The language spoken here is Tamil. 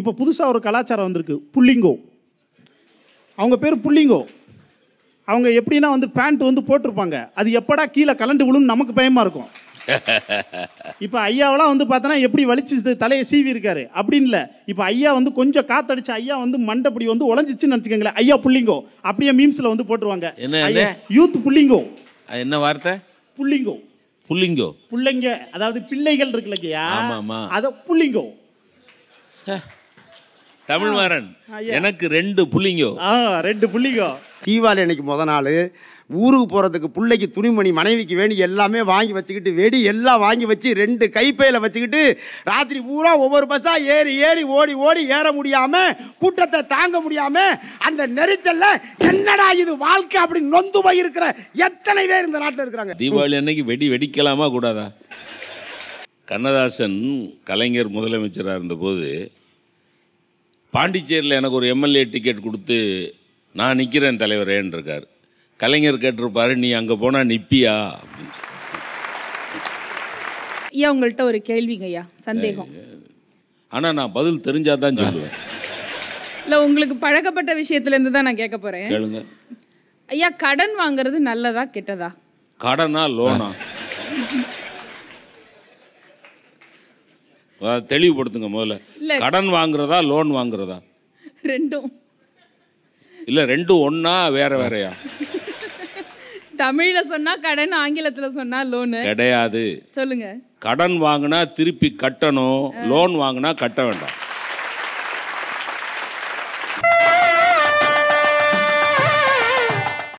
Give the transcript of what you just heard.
இப்போ புதுசாக ஒரு கலாச்சாரம் வந்திருக்கு புள்ளிங்கோ அவங்க பேர் புள்ளிங்கோ அவங்க எப்படின்னா வந்து பேண்ட் வந்து போட்டிருப்பாங்க அது எப்படா கீழே கலண்டு விழுன்னு நமக்கு பயமாக இருக்கும் இப்போ ஐயாவெல்லாம் வந்து பார்த்தோன்னா எப்படி வலிச்சு தலையை சீவி இருக்காரு அப்படின்னு இல்லை இப்போ ஐயா வந்து கொஞ்சம் காத்தடிச்சு ஐயா வந்து மண்டப்படி வந்து உழஞ்சிச்சுன்னு நினச்சிக்கோங்களேன் ஐயா புள்ளிங்கோ அப்படியே மீம்ஸில் வந்து போட்டுருவாங்க என்ன யூத் புள்ளிங்கோ என்ன வார்த்தை புள்ளிங்கோ புள்ளிங்கோ பிள்ளைங்க அதாவது பிள்ளைகள் இருக்குல்லையா அதை புள்ளிங்கோ தமிழ்மாறன் எனக்கு ரெண்டு புள்ளிங்கோ ரெண்டு புள்ளிங்கோ தீபாவளி அன்னைக்கு முத நாள் ஊருக்கு போகிறதுக்கு பிள்ளைக்கு துணிமணி மனைவிக்கு வேணும் எல்லாமே வாங்கி வச்சுக்கிட்டு வெடி எல்லாம் வாங்கி வச்சு ரெண்டு கைப்பையில் வச்சுக்கிட்டு ராத்திரி பூரா ஒவ்வொரு பஸ்ஸாக ஏறி ஏறி ஓடி ஓடி ஏற முடியாமல் கூட்டத்தை தாங்க முடியாமல் அந்த நெரிச்சலில் என்னடா இது வாழ்க்கை அப்படின்னு நொந்து இருக்கிற எத்தனை பேர் இந்த நாட்டில் இருக்கிறாங்க தீபாவளி அன்னைக்கு வெடி வெடிக்கலாமா கூடாதா கண்ணதாசன் கலைஞர் முதலமைச்சராக இருந்தபோது பாண்டிச்சேரியில் எனக்கு ஒரு எம்எல்ஏ டிக்கெட் கொடுத்து நான் நிற்கிறேன் தலைவரேன்னு இருக்கார் கலைஞர் கேட்டிருப்பாரு நீ அங்கே போனால் நிப்பியா ஐயா உங்கள்கிட்ட ஒரு கேள்விங்க ஐயா சந்தேகம் ஆனால் நான் பதில் தெரிஞ்சால் தான் சொல்லுவேன் இல்லை உங்களுக்கு பழக்கப்பட்ட விஷயத்துலேருந்து தான் நான் கேட்க போகிறேன் கேளுங்க ஐயா கடன் வாங்குறது நல்லதா கெட்டதா கடனா லோனா தெளிவுபடுத்துங்க முதல்ல கடன் வாங்குறதா லோன் வாங்குறதா ரெண்டும் இல்லை ரெண்டும் ஒன்னா வேற வேறையா தமிழ்ல சொன்னா கடன் ஆங்கிலத்துல சொன்னா லோன் கிடையாது சொல்லுங்க கடன் வாங்கினா திருப்பி கட்டணும் லோன் வாங்கினா கட்ட வேண்டாம்